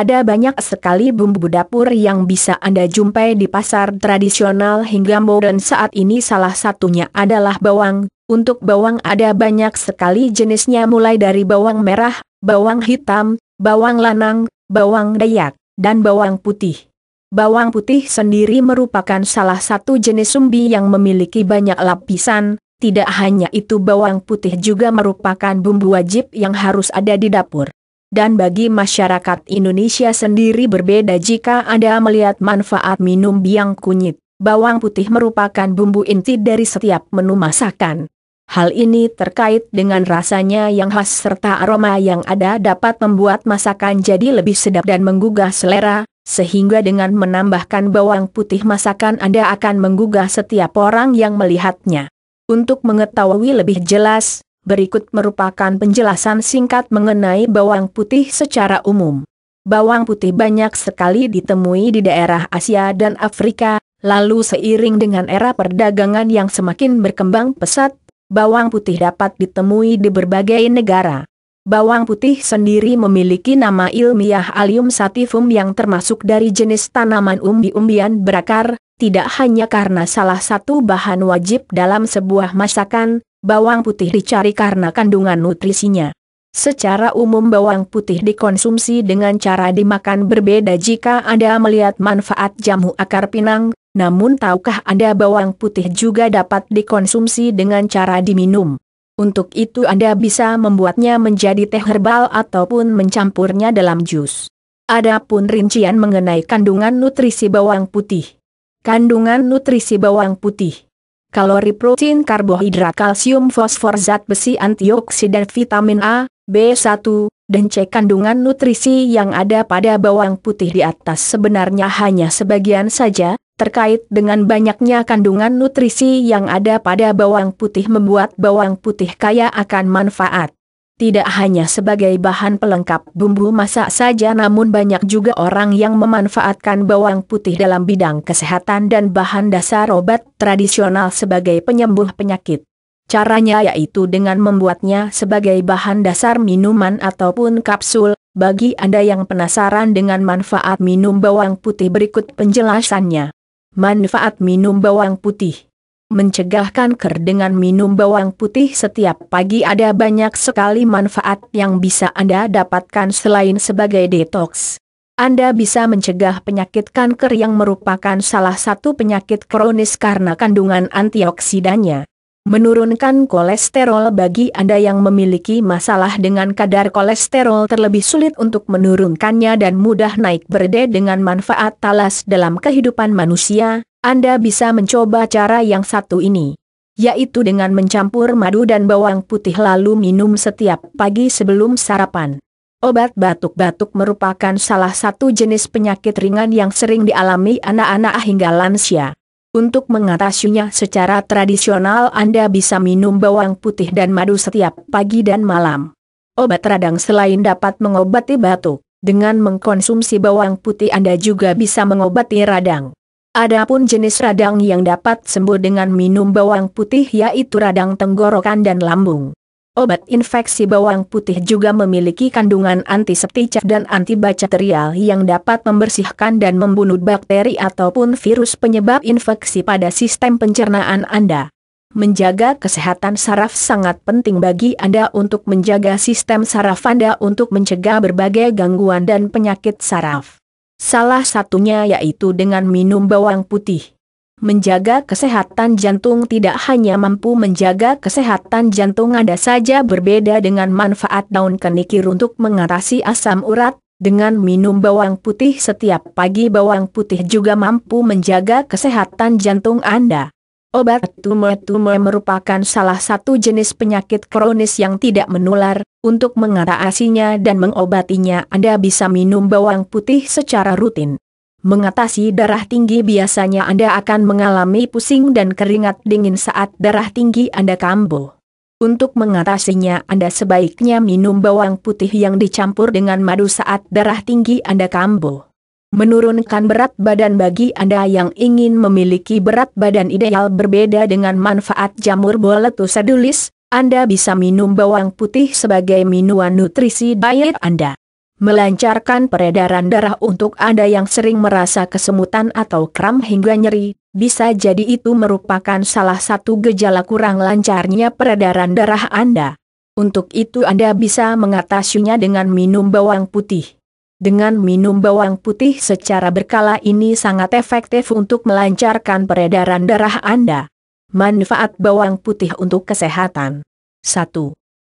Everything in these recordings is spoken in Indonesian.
Ada banyak sekali bumbu dapur yang bisa Anda jumpai di pasar tradisional hingga modern saat ini salah satunya adalah bawang. Untuk bawang ada banyak sekali jenisnya mulai dari bawang merah, bawang hitam, bawang lanang, bawang dayak, dan bawang putih. Bawang putih sendiri merupakan salah satu jenis umbi yang memiliki banyak lapisan, tidak hanya itu bawang putih juga merupakan bumbu wajib yang harus ada di dapur dan bagi masyarakat Indonesia sendiri berbeda jika Anda melihat manfaat minum biang kunyit. Bawang putih merupakan bumbu inti dari setiap menu masakan. Hal ini terkait dengan rasanya yang khas serta aroma yang ada dapat membuat masakan jadi lebih sedap dan menggugah selera, sehingga dengan menambahkan bawang putih masakan Anda akan menggugah setiap orang yang melihatnya. Untuk mengetahui lebih jelas, berikut merupakan penjelasan singkat mengenai bawang putih secara umum. Bawang putih banyak sekali ditemui di daerah Asia dan Afrika, lalu seiring dengan era perdagangan yang semakin berkembang pesat, bawang putih dapat ditemui di berbagai negara. Bawang putih sendiri memiliki nama ilmiah Allium sativum yang termasuk dari jenis tanaman umbi-umbian berakar, tidak hanya karena salah satu bahan wajib dalam sebuah masakan, Bawang putih dicari karena kandungan nutrisinya. Secara umum bawang putih dikonsumsi dengan cara dimakan berbeda jika Anda melihat manfaat jamu akar pinang, namun tahukah Anda bawang putih juga dapat dikonsumsi dengan cara diminum? Untuk itu Anda bisa membuatnya menjadi teh herbal ataupun mencampurnya dalam jus. Adapun rincian mengenai kandungan nutrisi bawang putih. Kandungan nutrisi bawang putih kalori protein karbohidrat kalsium fosfor zat besi antioksidan vitamin A, B1, dan C kandungan nutrisi yang ada pada bawang putih di atas sebenarnya hanya sebagian saja, terkait dengan banyaknya kandungan nutrisi yang ada pada bawang putih membuat bawang putih kaya akan manfaat. Tidak hanya sebagai bahan pelengkap bumbu masak saja namun banyak juga orang yang memanfaatkan bawang putih dalam bidang kesehatan dan bahan dasar obat tradisional sebagai penyembuh penyakit. Caranya yaitu dengan membuatnya sebagai bahan dasar minuman ataupun kapsul, bagi Anda yang penasaran dengan manfaat minum bawang putih berikut penjelasannya. Manfaat minum bawang putih Mencegahkan ker dengan minum bawang putih setiap pagi ada banyak sekali manfaat yang bisa Anda dapatkan selain sebagai detox. Anda bisa mencegah penyakit kanker yang merupakan salah satu penyakit kronis karena kandungan antioksidannya. Menurunkan kolesterol bagi Anda yang memiliki masalah dengan kadar kolesterol terlebih sulit untuk menurunkannya dan mudah naik berde dengan manfaat talas dalam kehidupan manusia, anda bisa mencoba cara yang satu ini, yaitu dengan mencampur madu dan bawang putih lalu minum setiap pagi sebelum sarapan. Obat batuk-batuk merupakan salah satu jenis penyakit ringan yang sering dialami anak-anak hingga lansia. Untuk mengatasinya secara tradisional Anda bisa minum bawang putih dan madu setiap pagi dan malam. Obat radang selain dapat mengobati batuk, dengan mengkonsumsi bawang putih Anda juga bisa mengobati radang. Adapun jenis radang yang dapat sembuh dengan minum bawang putih yaitu radang tenggorokan dan lambung. Obat infeksi bawang putih juga memiliki kandungan antiseptik dan antibakterial yang dapat membersihkan dan membunuh bakteri ataupun virus penyebab infeksi pada sistem pencernaan Anda. Menjaga kesehatan saraf sangat penting bagi Anda untuk menjaga sistem saraf Anda untuk mencegah berbagai gangguan dan penyakit saraf. Salah satunya yaitu dengan minum bawang putih. Menjaga kesehatan jantung tidak hanya mampu menjaga kesehatan jantung Anda saja berbeda dengan manfaat daun kenikir untuk mengatasi asam urat, dengan minum bawang putih setiap pagi bawang putih juga mampu menjaga kesehatan jantung Anda. Obat tumor-tumor merupakan salah satu jenis penyakit kronis yang tidak menular. Untuk mengatasinya dan mengobatinya Anda bisa minum bawang putih secara rutin. Mengatasi darah tinggi biasanya Anda akan mengalami pusing dan keringat dingin saat darah tinggi Anda kambuh. Untuk mengatasinya Anda sebaiknya minum bawang putih yang dicampur dengan madu saat darah tinggi Anda kambuh menurunkan berat badan bagi Anda yang ingin memiliki berat badan ideal berbeda dengan manfaat jamur boletus sedulis, Anda bisa minum bawang putih sebagai minuman nutrisi diet Anda. Melancarkan peredaran darah untuk Anda yang sering merasa kesemutan atau kram hingga nyeri, bisa jadi itu merupakan salah satu gejala kurang lancarnya peredaran darah Anda. Untuk itu Anda bisa mengatasinya dengan minum bawang putih. Dengan minum bawang putih secara berkala ini sangat efektif untuk melancarkan peredaran darah Anda. Manfaat bawang putih untuk kesehatan. 1.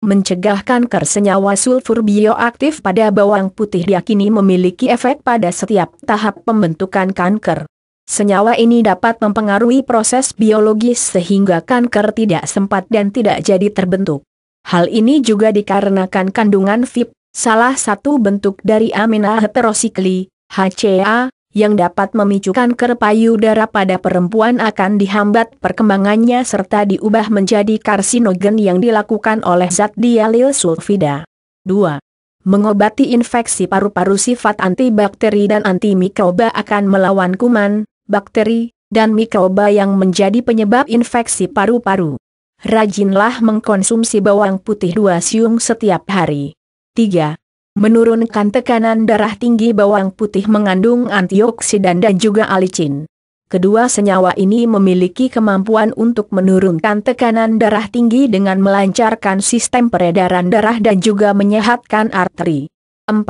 Mencegah kanker senyawa sulfur bioaktif pada bawang putih diakini memiliki efek pada setiap tahap pembentukan kanker. Senyawa ini dapat mempengaruhi proses biologis sehingga kanker tidak sempat dan tidak jadi terbentuk. Hal ini juga dikarenakan kandungan VIP Salah satu bentuk dari amina heterosikli, HCA, yang dapat memicu kanker payudara pada perempuan akan dihambat perkembangannya serta diubah menjadi karsinogen yang dilakukan oleh zat dialil sulfida. 2. Mengobati infeksi paru-paru sifat antibakteri dan antimikroba akan melawan kuman, bakteri, dan mikroba yang menjadi penyebab infeksi paru-paru. Rajinlah mengkonsumsi bawang putih 2 siung setiap hari. 3. Menurunkan tekanan darah tinggi bawang putih mengandung antioksidan dan juga alicin. Kedua senyawa ini memiliki kemampuan untuk menurunkan tekanan darah tinggi dengan melancarkan sistem peredaran darah dan juga menyehatkan arteri. 4.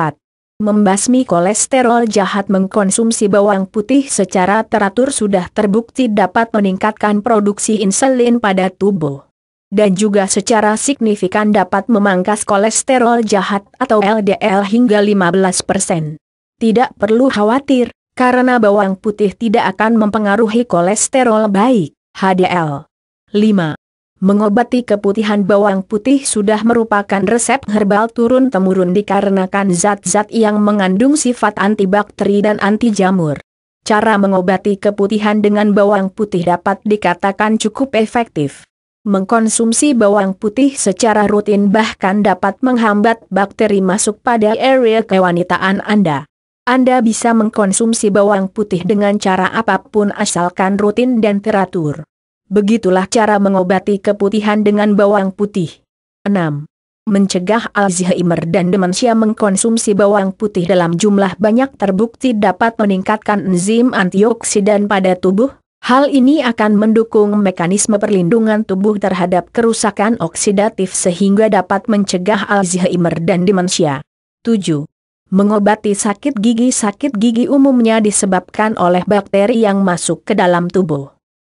Membasmi kolesterol jahat mengkonsumsi bawang putih secara teratur sudah terbukti dapat meningkatkan produksi insulin pada tubuh dan juga secara signifikan dapat memangkas kolesterol jahat atau LDL hingga 15%. Tidak perlu khawatir, karena bawang putih tidak akan mempengaruhi kolesterol baik, HDL. 5. Mengobati keputihan bawang putih sudah merupakan resep herbal turun-temurun dikarenakan zat-zat yang mengandung sifat antibakteri dan anti jamur. Cara mengobati keputihan dengan bawang putih dapat dikatakan cukup efektif mengkonsumsi bawang putih secara rutin bahkan dapat menghambat bakteri masuk pada area kewanitaan Anda. Anda bisa mengkonsumsi bawang putih dengan cara apapun asalkan rutin dan teratur. Begitulah cara mengobati keputihan dengan bawang putih. 6. Mencegah Alzheimer dan demensia mengkonsumsi bawang putih dalam jumlah banyak terbukti dapat meningkatkan enzim antioksidan pada tubuh, Hal ini akan mendukung mekanisme perlindungan tubuh terhadap kerusakan oksidatif sehingga dapat mencegah Alzheimer dan demensia. 7. Mengobati sakit gigi Sakit gigi umumnya disebabkan oleh bakteri yang masuk ke dalam tubuh.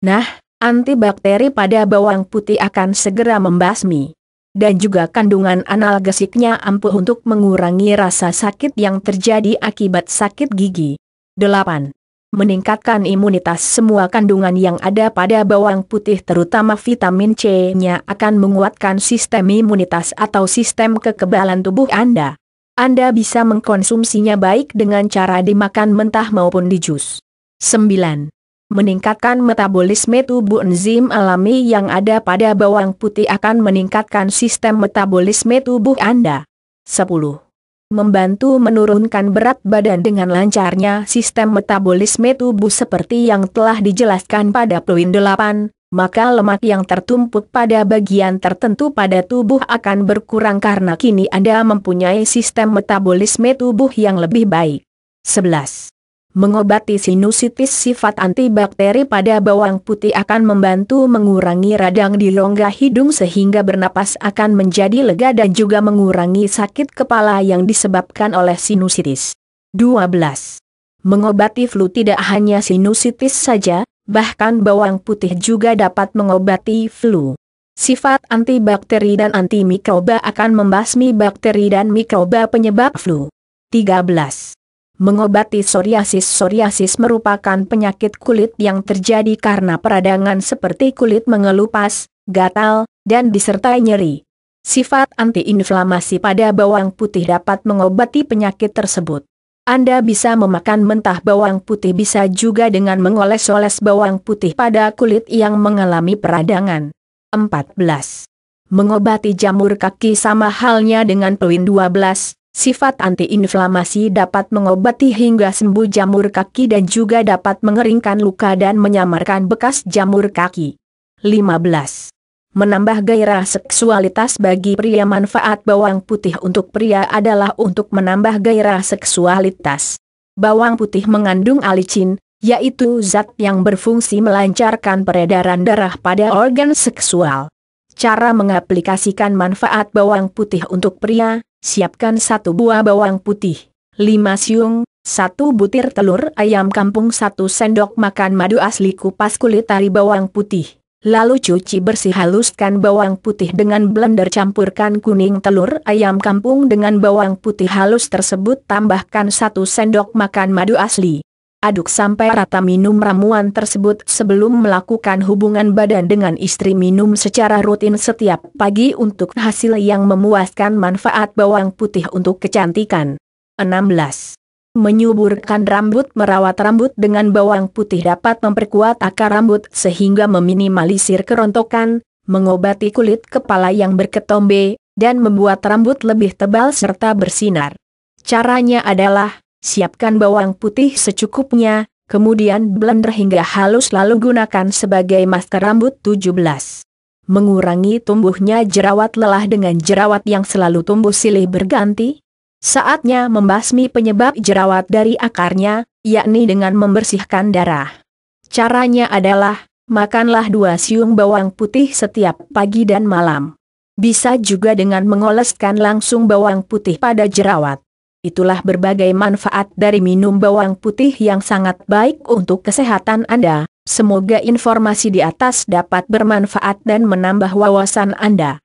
Nah, antibakteri pada bawang putih akan segera membasmi. Dan juga kandungan analgesiknya ampuh untuk mengurangi rasa sakit yang terjadi akibat sakit gigi. 8 meningkatkan imunitas semua kandungan yang ada pada bawang putih terutama vitamin C-nya akan menguatkan sistem imunitas atau sistem kekebalan tubuh Anda. Anda bisa mengkonsumsinya baik dengan cara dimakan mentah maupun di jus. 9. Meningkatkan metabolisme tubuh enzim alami yang ada pada bawang putih akan meningkatkan sistem metabolisme tubuh Anda. 10 membantu menurunkan berat badan dengan lancarnya sistem metabolisme tubuh seperti yang telah dijelaskan pada poin 8, maka lemak yang tertumpuk pada bagian tertentu pada tubuh akan berkurang karena kini Anda mempunyai sistem metabolisme tubuh yang lebih baik. 11. Mengobati sinusitis sifat antibakteri pada bawang putih akan membantu mengurangi radang di rongga hidung sehingga bernapas akan menjadi lega dan juga mengurangi sakit kepala yang disebabkan oleh sinusitis. 12. Mengobati flu tidak hanya sinusitis saja, bahkan bawang putih juga dapat mengobati flu. Sifat antibakteri dan antimikroba akan membasmi bakteri dan mikroba penyebab flu. 13. Mengobati psoriasis Psoriasis merupakan penyakit kulit yang terjadi karena peradangan seperti kulit mengelupas, gatal, dan disertai nyeri. Sifat antiinflamasi pada bawang putih dapat mengobati penyakit tersebut. Anda bisa memakan mentah bawang putih bisa juga dengan mengoles-oles bawang putih pada kulit yang mengalami peradangan. 14. Mengobati jamur kaki sama halnya dengan pelin 12, Sifat antiinflamasi dapat mengobati hingga sembuh jamur kaki dan juga dapat mengeringkan luka dan menyamarkan bekas jamur kaki. 15. Menambah gairah seksualitas bagi pria manfaat bawang putih untuk pria adalah untuk menambah gairah seksualitas. Bawang putih mengandung alicin, yaitu zat yang berfungsi melancarkan peredaran darah pada organ seksual. Cara mengaplikasikan manfaat bawang putih untuk pria, siapkan satu buah bawang putih, lima siung, satu butir telur ayam kampung satu sendok makan madu asli kupas kulit tari bawang putih. Lalu cuci bersih haluskan bawang putih dengan blender campurkan kuning telur ayam kampung dengan bawang putih halus tersebut tambahkan satu sendok makan madu asli aduk sampai rata minum ramuan tersebut sebelum melakukan hubungan badan dengan istri minum secara rutin setiap pagi untuk hasil yang memuaskan manfaat bawang putih untuk kecantikan. 16. Menyuburkan rambut Merawat rambut dengan bawang putih dapat memperkuat akar rambut sehingga meminimalisir kerontokan, mengobati kulit kepala yang berketombe, dan membuat rambut lebih tebal serta bersinar. Caranya adalah, Siapkan bawang putih secukupnya, kemudian blender hingga halus lalu gunakan sebagai masker rambut 17. Mengurangi tumbuhnya jerawat lelah dengan jerawat yang selalu tumbuh silih berganti. Saatnya membasmi penyebab jerawat dari akarnya, yakni dengan membersihkan darah. Caranya adalah, makanlah dua siung bawang putih setiap pagi dan malam. Bisa juga dengan mengoleskan langsung bawang putih pada jerawat. Itulah berbagai manfaat dari minum bawang putih yang sangat baik untuk kesehatan Anda. Semoga informasi di atas dapat bermanfaat dan menambah wawasan Anda.